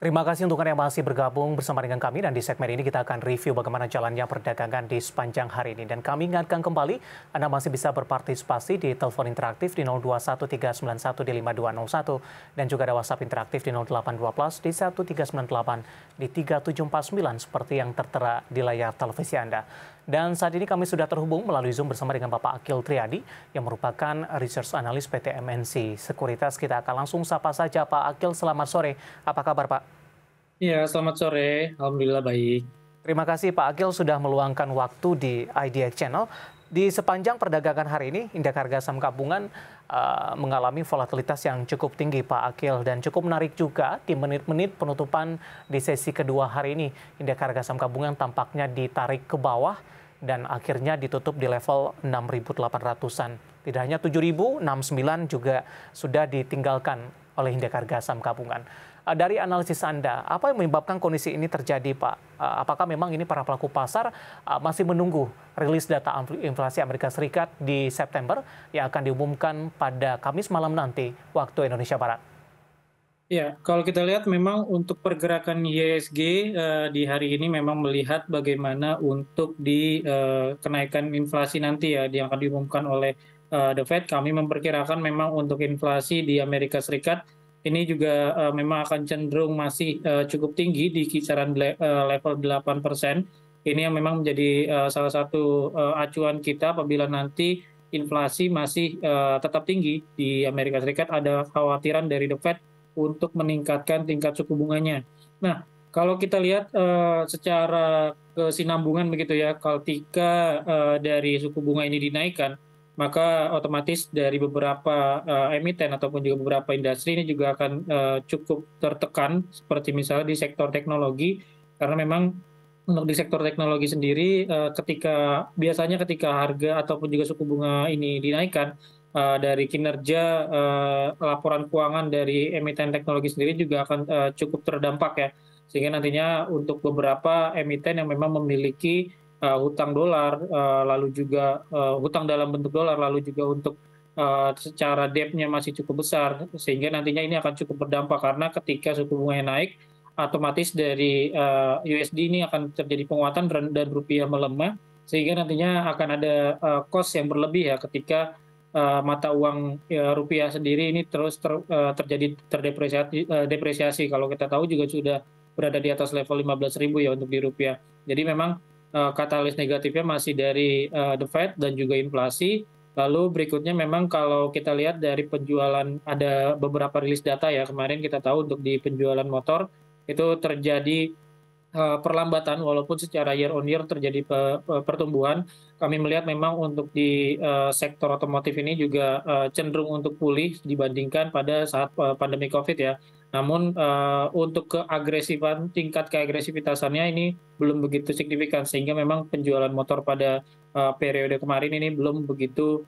Terima kasih untuk yang masih bergabung bersama dengan kami dan di segmen ini kita akan review bagaimana jalannya perdagangan di sepanjang hari ini. Dan kami ingatkan kembali, Anda masih bisa berpartisipasi di telepon interaktif di 0213915201 dan juga ada WhatsApp interaktif di 0812 di 1398 di 3749 seperti yang tertera di layar televisi Anda. Dan saat ini kami sudah terhubung melalui Zoom bersama dengan Bapak Akil Triadi yang merupakan Research Analyst PT MNC Sekuritas. Kita akan langsung sapa saja Pak Akil, selamat sore. Apa kabar Pak? Ya selamat sore. Alhamdulillah baik. Terima kasih Pak Akil sudah meluangkan waktu di IDX Channel. Di sepanjang perdagangan hari ini, indeks harga saham gabungan uh, mengalami volatilitas yang cukup tinggi Pak Akil dan cukup menarik juga di menit-menit penutupan di sesi kedua hari ini. Indeks harga saham gabungan tampaknya ditarik ke bawah dan akhirnya ditutup di level 6.800-an. Tidak hanya 7.069 juga sudah ditinggalkan oleh indeks harga saham gabungan. Eh, dari analisis Anda, apa yang menyebabkan kondisi ini terjadi, Pak? Eh, apakah memang ini para pelaku pasar eh, masih menunggu rilis data inflasi Amerika Serikat di September yang akan diumumkan pada Kamis malam nanti waktu Indonesia Barat? Ya, kalau kita lihat memang untuk pergerakan YSG uh, di hari ini memang melihat bagaimana untuk di uh, kenaikan inflasi nanti ya yang akan diumumkan oleh uh, The Fed. Kami memperkirakan memang untuk inflasi di Amerika Serikat ini juga uh, memang akan cenderung masih uh, cukup tinggi di kisaran le uh, level 8 persen. Ini yang memang menjadi uh, salah satu uh, acuan kita apabila nanti inflasi masih uh, tetap tinggi di Amerika Serikat. Ada khawatiran dari The Fed untuk meningkatkan tingkat suku bunganya. Nah, kalau kita lihat uh, secara kesinambungan begitu ya, ketika uh, dari suku bunga ini dinaikkan, maka otomatis dari beberapa uh, emiten ataupun juga beberapa industri ini juga akan uh, cukup tertekan seperti misalnya di sektor teknologi karena memang untuk di sektor teknologi sendiri uh, ketika biasanya ketika harga ataupun juga suku bunga ini dinaikkan uh, dari kinerja uh, laporan keuangan dari emiten teknologi sendiri juga akan uh, cukup terdampak ya sehingga nantinya untuk beberapa emiten yang memang memiliki uh, hutang dolar uh, lalu juga uh, hutang dalam bentuk dolar lalu juga untuk uh, secara debt-nya masih cukup besar sehingga nantinya ini akan cukup berdampak karena ketika suku bunga naik otomatis dari uh, USD ini akan terjadi penguatan dan rupiah melemah sehingga nantinya akan ada uh, cost yang berlebih ya ketika uh, mata uang ya, rupiah sendiri ini terus ter, uh, terjadi terdepresiasi uh, depresiasi kalau kita tahu juga sudah berada di atas level 15.000 ya untuk di rupiah. Jadi memang uh, katalis negatifnya masih dari uh, the Fed dan juga inflasi. Lalu berikutnya memang kalau kita lihat dari penjualan ada beberapa rilis data ya kemarin kita tahu untuk di penjualan motor itu terjadi Eh, perlambatan walaupun secara year on year terjadi pertumbuhan kami melihat memang untuk di eh, sektor otomotif ini juga eh, cenderung untuk pulih dibandingkan pada saat pandemi Covid ya. Namun untuk keagresifan tingkat keagresivitasannya ini belum begitu signifikan sehingga memang penjualan motor pada periode kemarin ini belum begitu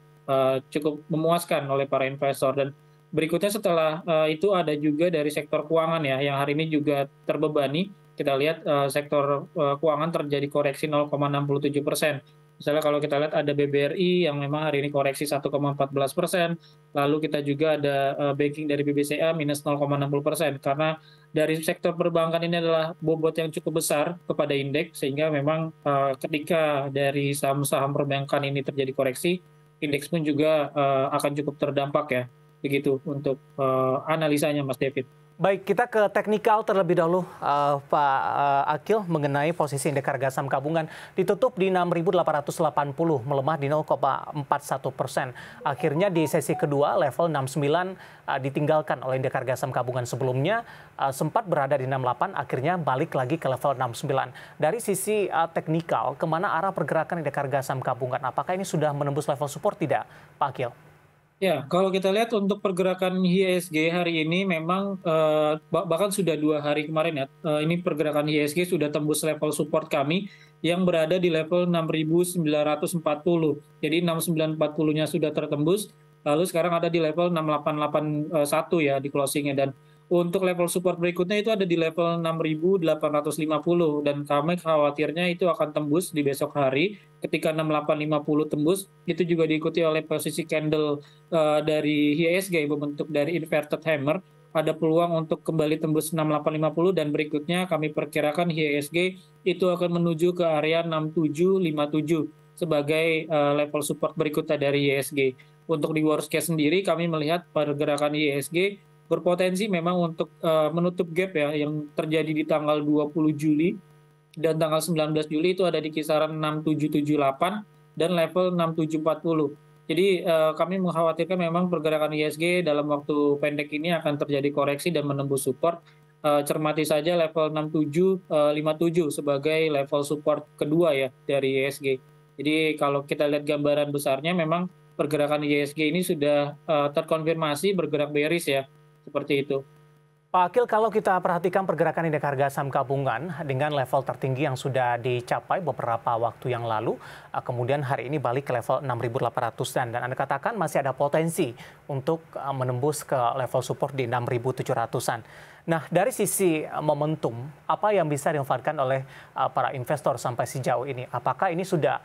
cukup memuaskan oleh para investor dan Berikutnya setelah uh, itu ada juga dari sektor keuangan ya, yang hari ini juga terbebani. Kita lihat uh, sektor uh, keuangan terjadi koreksi 0,67 persen. Misalnya kalau kita lihat ada BBRI yang memang hari ini koreksi 1,14 persen, lalu kita juga ada uh, banking dari BBCA minus 0,60 persen karena dari sektor perbankan ini adalah bobot yang cukup besar kepada indeks sehingga memang uh, ketika dari saham-saham perbankan ini terjadi koreksi, indeks pun juga uh, akan cukup terdampak ya begitu untuk uh, analisanya Mas David. Baik, kita ke teknikal terlebih dahulu, uh, Pak uh, Akil, mengenai posisi indeks harga saham gabungan ditutup di 6.880, melemah di 0,41 persen. Akhirnya di sesi kedua, level 69 uh, ditinggalkan oleh indeks harga saham gabungan sebelumnya, uh, sempat berada di 68, akhirnya balik lagi ke level 69. Dari sisi uh, teknikal, kemana arah pergerakan indeks harga saham gabungan? Apakah ini sudah menembus level support tidak, Pak Akil? Ya, kalau kita lihat untuk pergerakan IHSG hari ini memang eh, bahkan sudah dua hari kemarin ya, eh, ini pergerakan IHSG sudah tembus level support kami yang berada di level 6.940. Jadi 6.940-nya sudah tertembus, lalu sekarang ada di level 6.881 ya di closingnya dan untuk level support berikutnya itu ada di level 6.850 dan kami khawatirnya itu akan tembus di besok hari. Ketika 6.850 tembus, itu juga diikuti oleh posisi candle uh, dari IHSG membentuk dari inverted hammer. Ada peluang untuk kembali tembus 6.850 dan berikutnya kami perkirakan IHSG itu akan menuju ke area 6.757 sebagai uh, level support berikutnya dari IHSG Untuk di worst case sendiri kami melihat pergerakan IHSG berpotensi memang untuk uh, menutup gap ya yang terjadi di tanggal 20 Juli dan tanggal 19 Juli itu ada di kisaran 6778 dan level 6740. Jadi uh, kami mengkhawatirkan memang pergerakan ISG dalam waktu pendek ini akan terjadi koreksi dan menembus support. Uh, cermati saja level 6757 uh, sebagai level support kedua ya dari ISG. Jadi kalau kita lihat gambaran besarnya memang pergerakan ISG ini sudah uh, terkonfirmasi bergerak bearish ya seperti itu. Pak Akil, kalau kita perhatikan pergerakan indeks harga saham gabungan dengan level tertinggi yang sudah dicapai beberapa waktu yang lalu, eh, kemudian hari ini balik ke level 6.800 dan, dan Anda katakan masih ada potensi untuk eh, menembus ke level support di 6.700-an. Nah, dari sisi eh, momentum, apa yang bisa dimanfaatkan oleh para investor sampai sejauh ini? Apakah ini sudah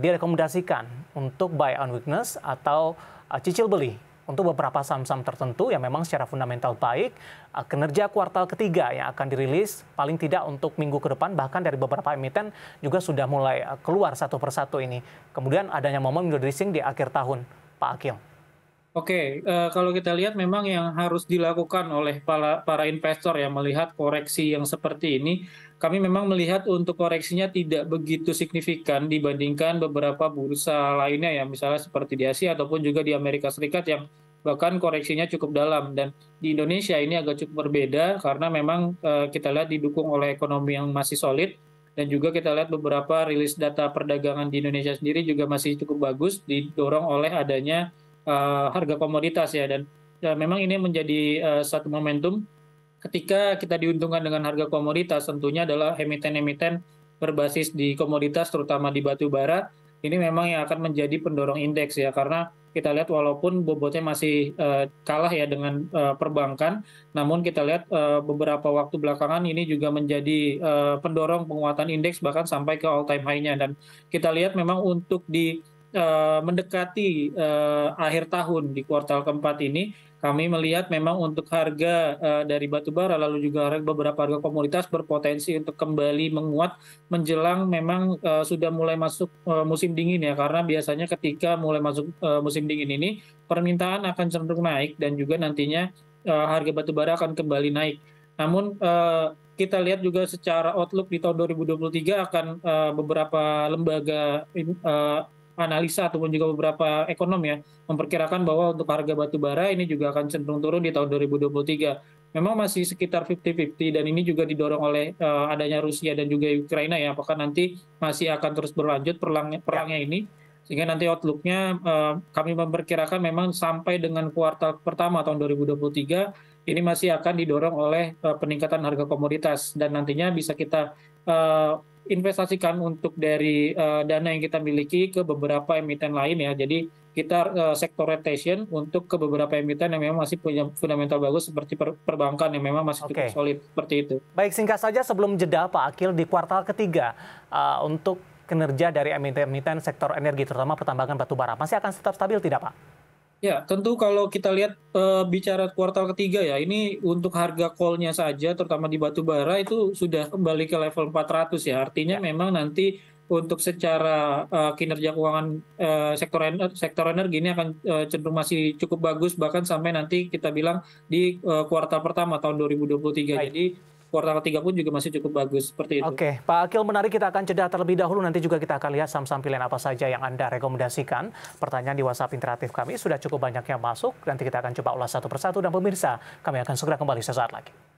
direkomendasikan untuk buy on weakness atau cicil beli untuk beberapa saham-saham tertentu yang memang secara fundamental baik, eh, kinerja kuartal ketiga yang akan dirilis paling tidak untuk minggu ke depan bahkan dari beberapa emiten juga sudah mulai eh, keluar satu persatu ini. Kemudian adanya momen window dressing di akhir tahun, Pak Akil. Oke, uh, kalau kita lihat memang yang harus dilakukan oleh para, para investor yang melihat koreksi yang seperti ini, kami memang melihat untuk koreksinya tidak begitu signifikan dibandingkan beberapa bursa lainnya ya, misalnya seperti di Asia ataupun juga di Amerika Serikat yang bahkan koreksinya cukup dalam dan di Indonesia ini agak cukup berbeda karena memang uh, kita lihat didukung oleh ekonomi yang masih solid dan juga kita lihat beberapa rilis data perdagangan di Indonesia sendiri juga masih cukup bagus didorong oleh adanya Eh, harga komoditas ya dan ya, memang ini menjadi uh, satu momentum ketika kita diuntungkan dengan harga komoditas tentunya adalah emiten-emiten berbasis di komoditas terutama di batu bara ini memang yang akan menjadi pendorong indeks ya karena kita lihat walaupun bobotnya masih uh, kalah ya dengan uh, perbankan namun kita lihat uh, beberapa waktu belakangan ini juga menjadi uh, pendorong penguatan indeks bahkan sampai ke all time high-nya dan kita lihat memang untuk di Eh, mendekati uh, akhir tahun di kuartal keempat ini, kami melihat memang untuk harga uh, dari batubara lalu juga harga beberapa harga komoditas berpotensi untuk kembali menguat menjelang memang uh, sudah mulai masuk uh, musim dingin ya karena biasanya ketika mulai masuk uh, musim dingin ini permintaan akan cenderung naik dan juga nantinya uh, harga batubara akan kembali naik. Namun uh, kita lihat juga secara outlook di tahun 2023 akan uh, beberapa lembaga uh, analisa ataupun juga beberapa ekonom ya memperkirakan bahwa untuk harga batu bara ini juga akan cenderung turun di tahun 2023. Memang masih sekitar 50-50 dan ini juga didorong oleh uh, adanya Rusia dan juga Ukraina ya apakah nanti masih akan terus berlanjut perang perangnya ini sehingga nanti outlooknya uh, kami memperkirakan memang sampai dengan kuartal pertama tahun 2023 ini masih akan didorong oleh uh, peningkatan harga komoditas dan nantinya bisa kita uh, investasikan untuk dari uh, dana yang kita miliki ke beberapa emiten lain ya. Jadi kita uh, sektor rotation untuk ke beberapa emiten yang memang masih punya fundamental bagus seperti per, perbankan yang memang masih okay. cukup solid seperti itu. Baik, singkat saja sebelum jeda Pak Akil di kuartal ketiga uh, untuk kinerja dari emiten-emiten sektor energi terutama pertambangan batu bara masih akan tetap stabil tidak Pak? Ya, tentu kalau kita lihat e, bicara kuartal ketiga ya, ini untuk harga call saja, terutama di batu bara itu sudah kembali ke level 400 ya. Artinya ya. memang nanti untuk secara e, kinerja keuangan e, sektor sektor energi ini akan e, cenderung masih cukup bagus, bahkan sampai nanti kita bilang di e, kuartal pertama tahun 2023. Baik. Jadi kuartal 3 pun juga masih cukup bagus seperti itu. Oke, Pak Akil menarik kita akan jeda terlebih dahulu nanti juga kita akan lihat saham-saham pilihan apa saja yang Anda rekomendasikan. Pertanyaan di WhatsApp interaktif kami sudah cukup banyak yang masuk nanti kita akan coba ulas satu persatu dan pemirsa kami akan segera kembali sesaat lagi.